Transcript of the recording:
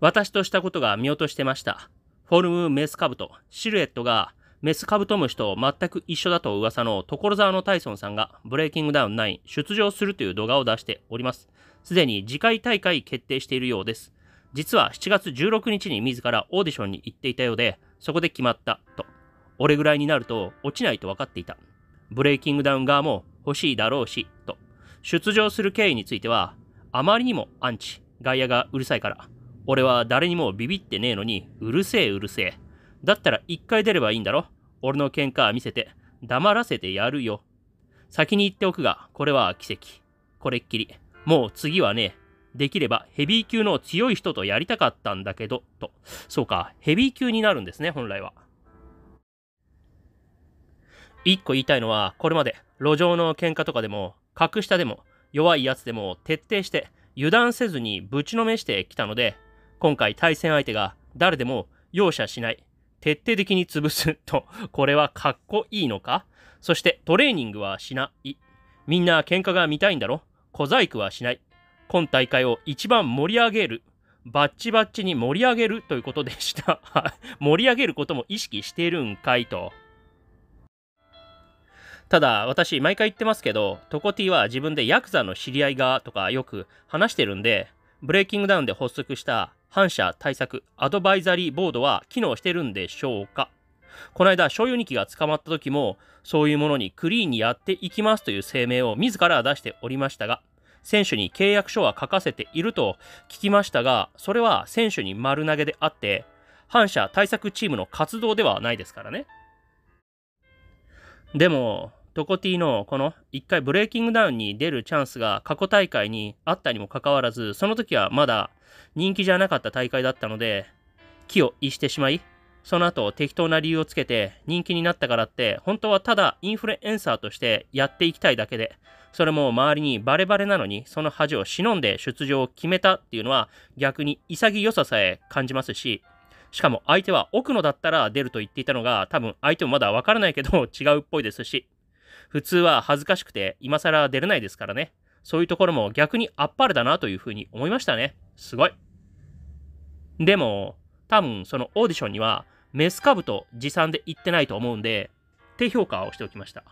私としたことが見落としてました。フォルムメスカブト、シルエットがメスカブトムシと全く一緒だと噂の所沢のタイソンさんがブレイキングダウン9出場するという動画を出しております。すでに次回大会決定しているようです。実は7月16日に自らオーディションに行っていたようで、そこで決まったと。俺ぐらいになると落ちないと分かっていた。ブレイキングダウン側も欲しいだろうし、と。出場する経緯については、あまりにもアンチ、外野がうるさいから、俺は誰にもビビってねえのに、うるせえうるせえ。だったら一回出ればいいんだろ俺の喧嘩見せて、黙らせてやるよ。先に言っておくが、これは奇跡。これっきり。もう次はねえ。できればヘビー級の強い人とやりたかったんだけど、と。そうか、ヘビー級になるんですね、本来は。一個言いたいのは、これまで、路上の喧嘩とかでも、格下でも、弱いやつでも徹底して、油断せずにぶちのめしてきたので、今回対戦相手が誰でも容赦しない。徹底的に潰す と、これはかっこいいのかそしてトレーニングはしない。みんな喧嘩が見たいんだろ小細工はしない。今大会を一番盛り上げる。バッチバッチに盛り上げるということでした。盛り上げることも意識しているんかいと。ただ、私、毎回言ってますけど、トコティは自分でヤクザの知り合いがとかよく話してるんで、ブレイキングダウンで発足した反射対策アドバイザリーボードは機能してるんでしょうかこの間、醤油2機が捕まった時も、そういうものにクリーンにやっていきますという声明を自ら出しておりましたが、選手に契約書は書かせていると聞きましたが、それは選手に丸投げであって、反射対策チームの活動ではないですからね。でも、トコティのこの1回ブレーキングダウンに出るチャンスが過去大会にあったにもかかわらず、その時はまだ人気じゃなかった大会だったので、気を逸してしまい、その後適当な理由をつけて人気になったからって、本当はただインフルエンサーとしてやっていきたいだけで、それも周りにバレバレなのに、その恥を忍んで出場を決めたっていうのは逆に潔ささえ感じますし、しかも相手は奥野だったら出ると言っていたのが、多分相手もまだわからないけど違うっぽいですし、普通は恥ずかしくて今更出れないですからね。そういうところも逆にあっぱれだなというふうに思いましたね。すごい。でも、多分そのオーディションには、メスカブと持参で行ってないと思うんで、低評価をしておきました。